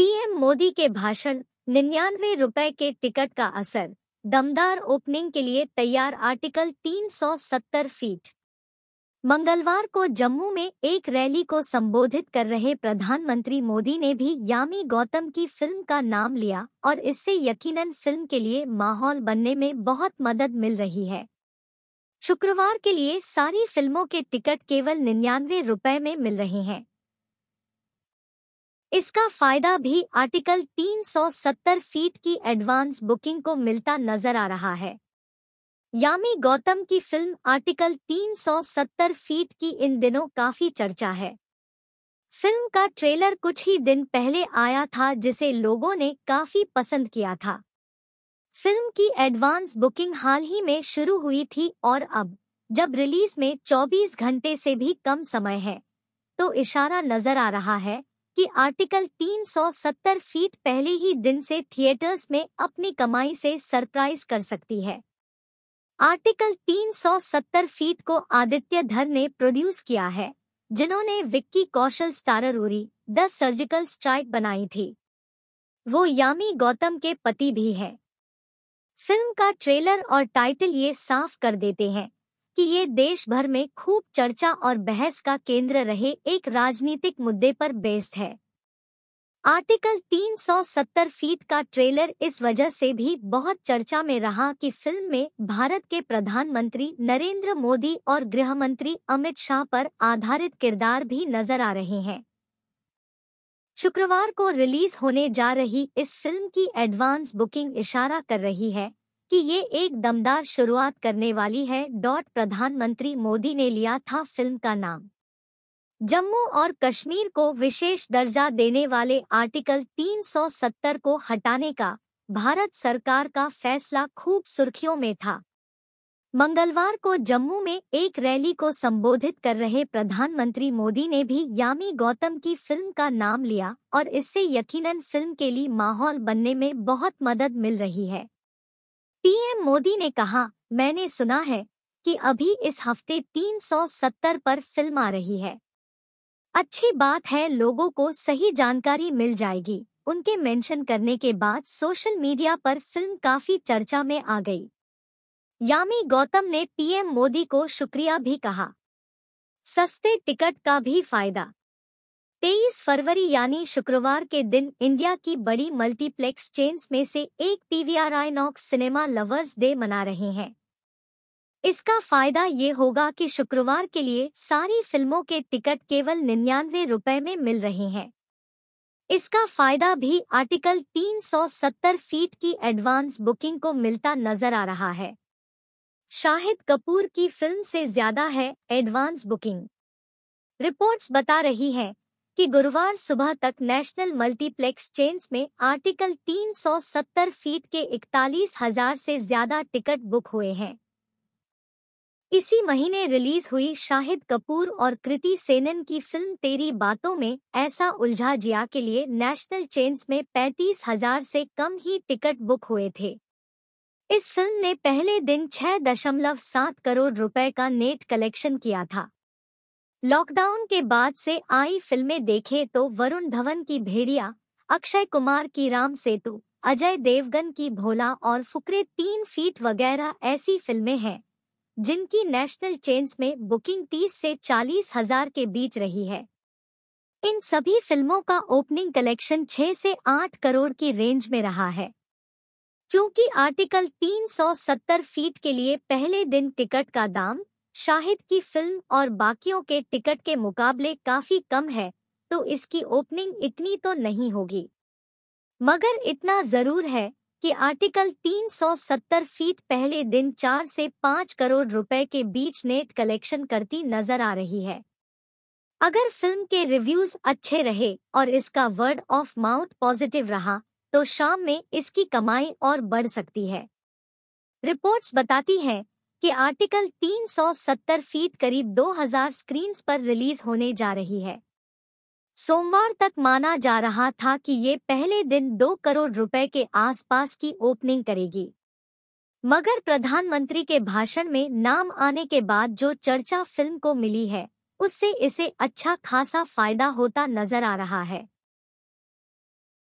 PM Modi के भाषण निन्यानवे रुपए के टिकट का असर दमदार ओपनिंग के लिए तैयार आर्टिकल 370 फीट मंगलवार को जम्मू में एक रैली को संबोधित कर रहे प्रधानमंत्री मोदी ने भी यामी गौतम की फिल्म का नाम लिया और इससे यकीनन फिल्म के लिए माहौल बनने में बहुत मदद मिल रही है शुक्रवार के लिए सारी फिल्मों के टिकट केवल निन्यानवे रुपए में मिल रहे हैं इसका फायदा भी आर्टिकल 370 फीट की एडवांस बुकिंग को मिलता नजर आ रहा है यामी गौतम की फिल्म आर्टिकल 370 फीट की इन दिनों काफी चर्चा है फिल्म का ट्रेलर कुछ ही दिन पहले आया था जिसे लोगों ने काफी पसंद किया था फिल्म की एडवांस बुकिंग हाल ही में शुरू हुई थी और अब जब रिलीज में 24 घंटे से भी कम समय है तो इशारा नजर आ रहा है कि आर्टिकल 370 फीट पहले ही दिन से थिएटर्स में अपनी कमाई से सरप्राइज कर सकती है आर्टिकल 370 फीट को आदित्य धर ने प्रोड्यूस किया है जिन्होंने Vicky Kaushal starrer Uri the surgical strike बनाई थी वो यामी गौतम के पति भी हैं। फिल्म का ट्रेलर और टाइटल ये साफ कर देते हैं कि ये देश भर में खूब चर्चा और बहस का केंद्र रहे एक राजनीतिक मुद्दे पर बेस्ड है आर्टिकल 370 फीट का ट्रेलर इस वजह से भी बहुत चर्चा में रहा कि फिल्म में भारत के प्रधानमंत्री नरेंद्र मोदी और गृह मंत्री अमित शाह पर आधारित किरदार भी नजर आ रहे हैं शुक्रवार को रिलीज होने जा रही इस फिल्म की एडवांस बुकिंग इशारा कर रही है कि ये एक दमदार शुरुआत करने वाली है डॉट प्रधानमंत्री मोदी ने लिया था फिल्म का नाम जम्मू और कश्मीर को विशेष दर्जा देने वाले आर्टिकल 370 को हटाने का भारत सरकार का फैसला खूब सुर्खियों में था मंगलवार को जम्मू में एक रैली को संबोधित कर रहे प्रधानमंत्री मोदी ने भी यामी गौतम की फिल्म का नाम लिया और इससे यकीनन फिल्म के लिए माहौल बनने में बहुत मदद मिल रही है पीएम मोदी ने कहा मैंने सुना है कि अभी इस हफ्ते 370 पर फिल्म आ रही है अच्छी बात है लोगों को सही जानकारी मिल जाएगी उनके मेंशन करने के बाद सोशल मीडिया पर फिल्म काफी चर्चा में आ गई यामी गौतम ने पीएम मोदी को शुक्रिया भी कहा सस्ते टिकट का भी फायदा तेईस फरवरी यानी शुक्रवार के दिन इंडिया की बड़ी मल्टीप्लेक्स चेन्स में से एक PVR INOX cinema lovers day मना रहे हैं इसका फायदा ये होगा कि शुक्रवार के लिए सारी फिल्मों के टिकट केवल निन्यानवे रुपए में मिल रहे हैं इसका फायदा भी आर्टिकल 370 फीट की एडवांस बुकिंग को मिलता नजर आ रहा है शाहिद कपूर की फिल्म से ज्यादा है एडवांस बुकिंग रिपोर्ट्स बता रही हैं कि गुरुवार सुबह तक नेशनल मल्टीप्लेक्स चेन्स में आर्टिकल 370 फीट के इकतालीस हजार से ज्यादा टिकट बुक हुए हैं इसी महीने रिलीज हुई शाहिद कपूर और कृति सेनन की फिल्म तेरी बातों में ऐसा उलझा जिया के लिए नेशनल चेन्स में पैंतीस हजार से कम ही टिकट बुक हुए थे इस फिल्म ने पहले दिन 6.7 करोड़ रुपए का नेट कलेक्शन किया था लॉकडाउन के बाद से आई फिल्में देखें तो वरुण धवन की भेड़िया अक्षय कुमार की राम सेतु अजय देवगन की भोला और फुकरे तीन फीट वगैरह ऐसी फिल्में हैं जिनकी नेशनल चेन्स में बुकिंग तीस से चालीस हजार के बीच रही है इन सभी फिल्मों का ओपनिंग कलेक्शन छह से आठ करोड़ की रेंज में रहा है चूंकि आर्टिकल 370 फीट के लिए पहले दिन टिकट का दाम शाहिद की फिल्म और बाकियों के टिकट के मुकाबले काफी कम है तो इसकी ओपनिंग इतनी तो नहीं होगी मगर इतना जरूर है कि आर्टिकल 370 फीट पहले दिन चार से पाँच करोड़ रुपए के बीच नेट कलेक्शन करती नजर आ रही है अगर फिल्म के रिव्यूज अच्छे रहे और इसका वर्ड ऑफ माउथ पॉजिटिव रहा तो शाम में इसकी कमाई और बढ़ सकती है रिपोर्ट्स बताती हैं कि आर्टिकल 370 फीट करीब 2000 स्क्रीन्स पर रिलीज होने जा रही है सोमवार तक माना जा रहा था कि ये पहले दिन दो करोड़ रुपए के आसपास की ओपनिंग करेगी मगर प्रधानमंत्री के भाषण में नाम आने के बाद जो चर्चा फिल्म को मिली है उससे इसे अच्छा खासा फायदा होता नजर आ रहा है